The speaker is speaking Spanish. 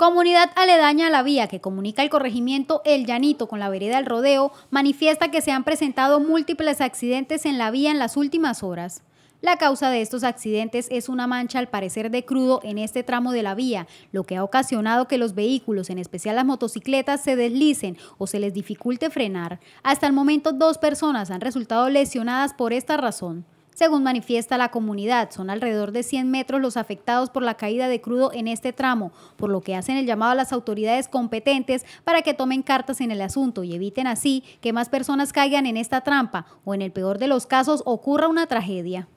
Comunidad aledaña a la vía que comunica el corregimiento El Llanito con la vereda del Rodeo manifiesta que se han presentado múltiples accidentes en la vía en las últimas horas. La causa de estos accidentes es una mancha al parecer de crudo en este tramo de la vía, lo que ha ocasionado que los vehículos, en especial las motocicletas, se deslicen o se les dificulte frenar. Hasta el momento dos personas han resultado lesionadas por esta razón. Según manifiesta la comunidad, son alrededor de 100 metros los afectados por la caída de crudo en este tramo, por lo que hacen el llamado a las autoridades competentes para que tomen cartas en el asunto y eviten así que más personas caigan en esta trampa o en el peor de los casos ocurra una tragedia.